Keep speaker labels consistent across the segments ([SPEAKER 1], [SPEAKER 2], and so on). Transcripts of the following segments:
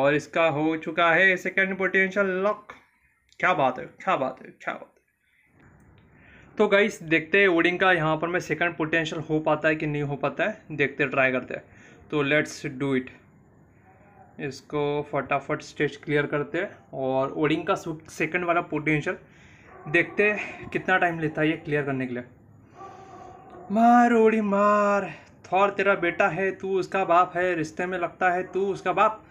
[SPEAKER 1] और इसका हो चुका है सेकेंड पोटेंशियल लॉक क्या बात है क्या बात है क्या बात है तो गाइस देखते हैं वुडिंग का यहाँ पर मैं सेकंड पोटेंशियल हो पाता है कि नहीं हो पाता है देखते ट्राई करते हैं तो लेट्स डू इट इसको फटाफट स्टेज क्लियर करते हैं और ओडिंग का सेकंड वाला पोटेंशियल देखते कितना टाइम लेता है ये क्लियर करने के लिए मार ओड़ी मार थौर तेरा बेटा है तू उसका बाप है रिश्ते में लगता है तू उसका बाप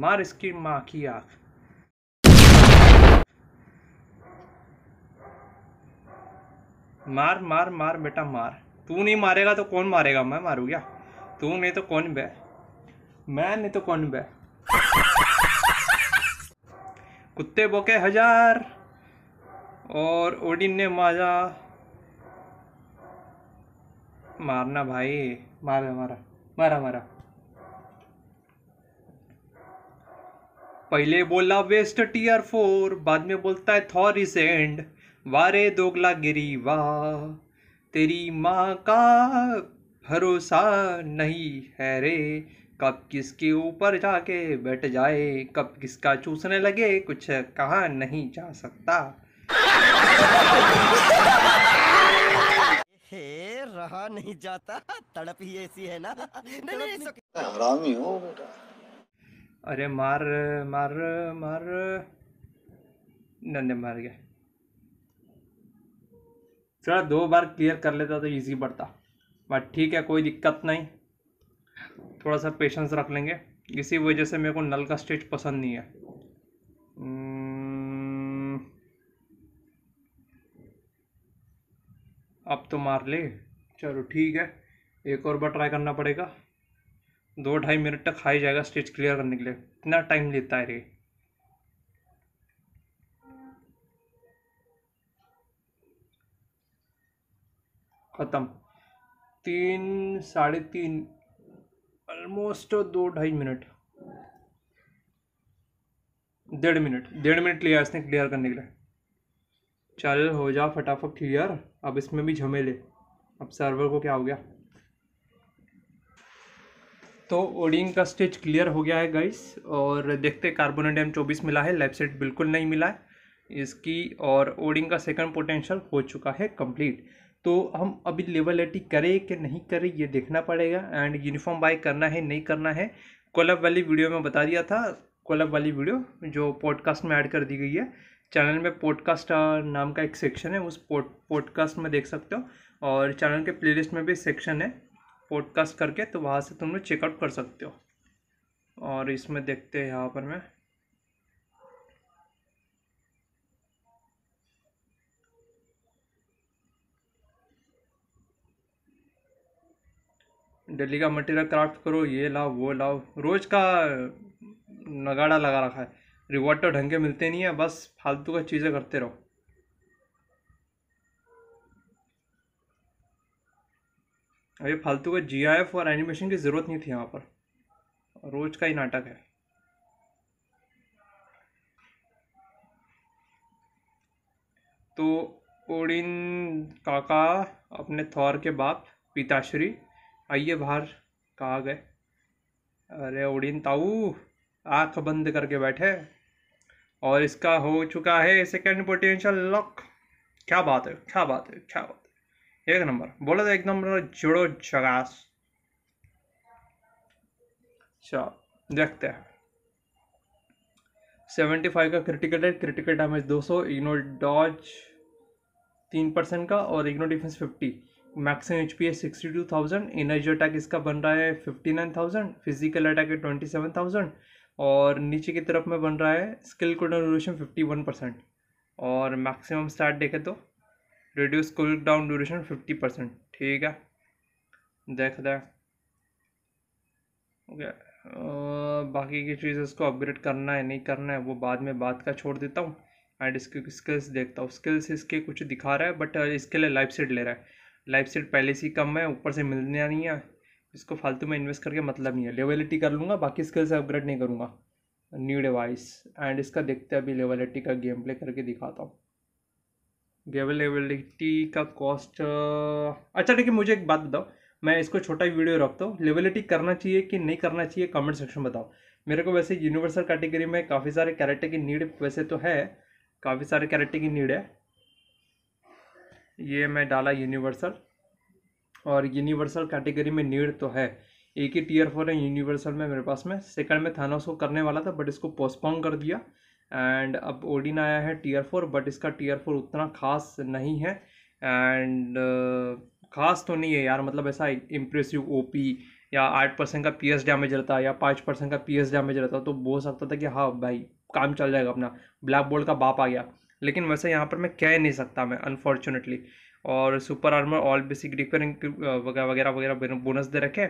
[SPEAKER 1] मार इसकी माँ की आँख मार मार मार बेटा मार तू नहीं मारेगा तो कौन मारेगा मैं मारू क्या तू नहीं तो कौन बे मैं नहीं तो कौन बे कुत्ते बोके हजार और ओडिन ने मारा मारना भाई मारा मारा मारा मारा पहले बोला वेस्ट टीयर फोर बाद में बोलता है थॉर इज एंड वारे दोगला गिरी वाह तेरी माँ का भरोसा नहीं है रे कब किसके ऊपर जाके बैठ जाए कब किसका चूसने लगे कुछ कहा नहीं जा सकता हे रहा नहीं जाता तड़प ही ऐसी है ना नहीं, नहीं, नहीं, नहीं, नहीं, नहीं, नहीं हो बेटा अरे मार मार मार नंदे मार गया चला दो बार क्लियर कर लेता तो इजी पड़ता बट ठीक है कोई दिक्कत नहीं थोड़ा सा पेशेंस रख लेंगे इसी वजह से मेरे को नल का स्टेज पसंद नहीं है hmm। अब तो मार ले चलो ठीक है एक और बार ट्राई करना पड़ेगा दो ढाई मिनट तक हाई जाएगा स्टेज क्लियर करने के लिए इतना टाइम लेता है रे ख़त्म तीन साढ़े तीन ऑलमोस्ट तो दो ढाई मिनट डेढ़ मिनट डेढ़ मिनट लिया इसने क्लियर करने के लिए चल हो जा फटाफट क्लियर अब इसमें भी झमेले अब सर्वर को क्या हो गया तो ओडिंग का स्टेज क्लियर हो गया है गाइस और देखते कार्बोनेट एम चौबीस मिला है लेफ्ट साइड बिल्कुल नहीं मिला है इसकी और ओडिंग का सेकंड पोटेंशियल हो चुका है कंप्लीट तो हम अभी लेवल एटी करें कि नहीं करें ये देखना पड़ेगा एंड यूनिफॉर्म बाय करना है नहीं करना है कोलब वाली वीडियो में बता दिया था कोलब वाली वीडियो जो पॉडकास्ट में ऐड कर दी गई है चैनल में पॉडकास्ट नाम का एक सेक्शन है उस पॉडकास्ट में देख सकते हो और चैनल के प्लेलिस्ट में भी सेक्शन है पॉडकास्ट करके तो वहाँ से तुम लोग चेकआउट कर सकते हो और इसमें देखते हैं यहाँ पर मैं डेली का मटेरियल क्राफ्ट करो ये लाओ वो लाओ रोज़ का नगाड़ा लगा रखा है रिवॉर्ड तो ढंग के मिलते नहीं है बस फालतू का चीज़ें करते रहो अभी फालतू का जी आई एफ और एनिमेशन की ज़रूरत नहीं थी यहाँ पर रोज का ही नाटक है तो ओडिन काका अपने थौर के बाप पिताश्री आइए बाहर कहा गए अरे ओडिन ताऊ आंख बंद करके बैठे और इसका हो चुका है सेकेंड पोटेंशियल लॉक क्या बात है क्या बात है क्या बात एक नंबर बोले तो एक नंबर जुड़ो जगास देखते हैं सेवेंटी फाइव का क्रिटिकल रेट क्रिटिकल डैमेज दो सौ इग्नो डॉज तीन परसेंट का और ignore defence fifty maximum H P है sixty two thousand energy attack इसका बन रहा है fifty nine thousand physical attack है ट्वेंटी सेवन थाउजेंड और नीचे की तरफ में बन रहा है skill cooldown reduction fifty one percent और मैक्सिमम स्टार्ट देखे तो रिड्यूस कुल डाउन ड्यूरेशन फिफ्टी परसेंट ठीक है देख दें ओके बाकी की चीज़ इसको अपग्रेड करना है नहीं करना है वो बाद में बात का छोड़ देता हूँ एंड इसके स्किल्स देखता हूँ स्किल्स इसके कुछ दिखा रहा है बट इसके लिए लाइफ सेट ले रहा है लाइफ सेट पहले से ही कम है ऊपर से मिलने नहीं है इसको फालतू में इन्वेस्ट करके मतलब नहीं है लेवलिटी कर लूँगा बाकी स्किल्स अपग्रेड नहीं करूँगा न्यू डिवाइस एंड इसका देखते अभी लेवलिटी का गेम प्ले करके दिखाता हूँ गेवेलेबिलिटी का कॉस्ट अच्छा देखिए मुझे एक बात बताओ मैं इसको छोटा ही वीडियो रखता हूँ लेबिलिटी करना चाहिए कि नहीं करना चाहिए कमेंट सेक्शन में बताओ मेरे को वैसे यूनिवर्सल कैटेगरी में काफ़ी सारे कैरेक्टर की नीड वैसे तो है काफ़ी सारे कैरेक्टर की नीड है ये मैं डाला यूनिवर्सल और यूनिवर्सल कैटेगरी में नीड तो है एक ही टीयर फोर है यूनिवर्सल में मेरे पास में सेकंड में थाना को करने वाला था बट इसको पोस्टपोन कर दिया एंड अब ओडिन आया है टीयर फोर बट इसका टीयर फोर उतना खास नहीं है एंड uh, खास तो नहीं है यार मतलब ऐसा इम्प्रेसिव ओपी या आठ परसेंट का पीएस डैमेज रहता या पाँच परसेंट का पीएस डैमेज रहता तो बोल सकता था कि हाँ भाई काम चल जाएगा अपना ब्लैक बोल्ड का बाप आ गया लेकिन वैसे यहाँ पर मैं कह नहीं सकता मैं अनफॉर्चुनेटली और super armour all basic repairing वगैरह वगैरह वगैरह बोनस दे रखे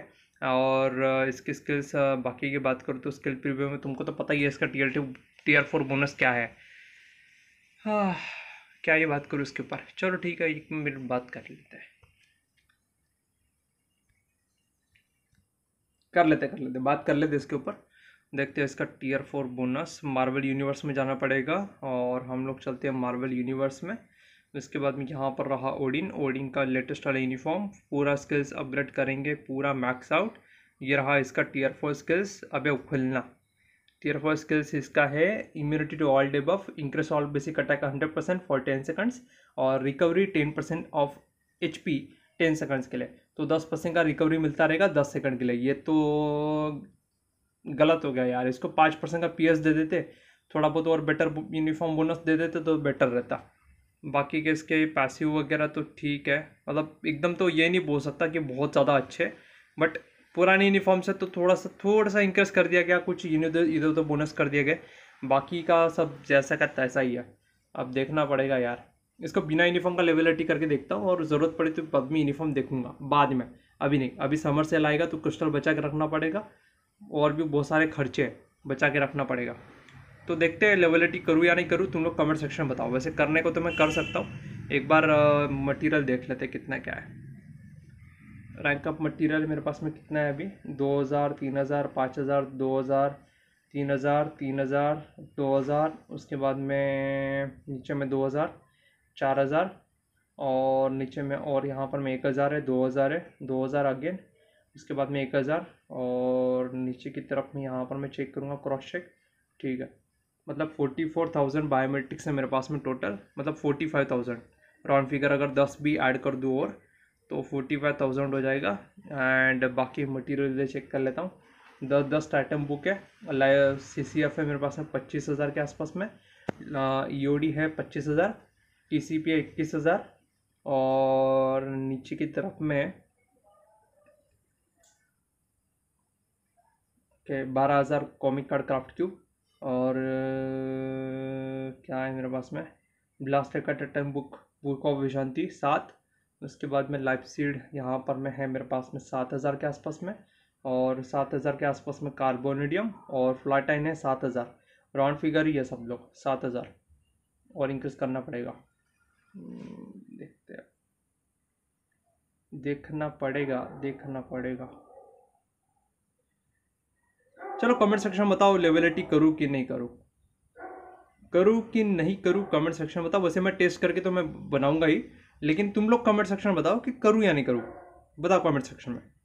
[SPEAKER 1] और इसकी स्किल्स बाकी की बात करूँ तो स्किल प्रीव्यू में तुमको तो पता ही है इसका tier two tier four bonus क्या है हाँ क्या ये बात करूँ इसके ऊपर चलो ठीक है एक मिनट बात कर लेते हैं कर लेते कर लेते बात कर लेते इसके ऊपर देखते हैं इसका tier four bonus Marvel universe में जाना पड़ेगा और हम लोग चलते हैं मार्वल यूनिवर्स में इसके बाद में यहाँ पर रहा ओडिन ओडिन का लेटेस्ट वाला यूनिफॉर्म पूरा स्किल्स अपग्रेड करेंगे पूरा मैक्स आउट ये रहा इसका टीयर फोर स्किल्स अब खुलना टीयर फोर स्किल्स इसका है immunity to all debuff increase all basic attack hundred percent for ten seconds और recovery ten percent of H P ten seconds के लिए तो दस परसेंट का रिकवरी मिलता रहेगा दस सेकंड के लिए ये तो गलत हो गया यार इसको पाँच परसेंट का पी एस दे देते थोड़ा बहुत और बेटर यूनिफॉर्म बोनस दे देते तो बेटर रहता बाकी के इसके पैसिव वगैरह तो ठीक है मतलब एकदम तो ये नहीं बोल सकता कि बहुत ज़्यादा अच्छे बट पुराने यूनिफॉर्म से तो थोड़ा सा थोड़ा सा इंक्रेस कर दिया गया कुछ इधर इधर उधर बोनस कर दिए गए बाकी का सब जैसा का तैसा ही है अब देखना पड़ेगा यार इसको बिना यूनिफॉर्म का लेवलिटी करके देखता हूँ और ज़रूरत पड़ी तो पद्मी यूनिफॉर्म देखूंगा बाद में अभी नहीं अभी समर सेल आएगा तो क्रिस्टल बचा के रखना पड़ेगा और भी बहुत सारे खर्चे बचा के रखना पड़ेगा तो देखते हैं लेवल करूँ या नहीं करूँ तुम लोग कमेंट सेक्शन में बताओ वैसे करने को तो मैं कर सकता हूँ एक बार मटेरियल देख लेते कितना क्या है रैंक अप मटेरियल मेरे पास में कितना है अभी दो हज़ार तीन हज़ार पाँच हज़ार दो हज़ार तीन हज़ार तीन हज़ार दो हज़ार उसके बाद में नीचे में दो हज़ार चार हज़ार और नीचे में और यहाँ पर मैं एक हज़ार है दो हज़ार है दो हज़ार अगेन उसके बाद में एक हज़ार और नीचे की तरफ में यहाँ पर मैं चेक करूँगा क्रॉस चेक ठीक है मतलब फोर्टी फोर थाउजेंड बायोमेट्रिक्स है मेरे पास में टोटल मतलब forty five thousand round figure अगर दस भी ऐड कर दूँ और तो फोर्टी फाइव थाउजेंड हो जाएगा एंड बाकी मटेरियल चेक कर लेता हूँ दस दस आइटम बुक है सी सी एफ है मेरे पास में पच्चीस हज़ार के आसपास में ई डी e है पच्चीस हज़ार टी सी पी है इक्कीस हज़ार और नीचे की तरफ में बारह हज़ार कॉमिक कार्ड क्राफ्ट क्यूब और क्या है मेरे पास में ब्लास्टर का टटन बुक बुक ऑफ विशांति सात उसके बाद में लाइफ सीड यहाँ पर में है मेरे पास में सात हज़ार के आसपास में और सात हज़ार के आसपास में कार्बोनेडियम और फ्लाटाइन है सात हज़ार राउंड फिगर ही है सब लोग सात हज़ार और इंक्रीज़ करना पड़ेगा हम्म, देखते हैं देखना पड़ेगा देखना पड़ेगा चलो कमेंट सेक्शन में बताओ लेवलिटी करूँ कि नहीं करूँ करूँ कि नहीं करूँ कमेंट सेक्शन में बताओ वैसे मैं टेस्ट करके तो मैं बनाऊंगा ही लेकिन तुम लोग कमेंट सेक्शन में बताओ कि करूँ या नहीं करूँ बताओ कमेंट सेक्शन में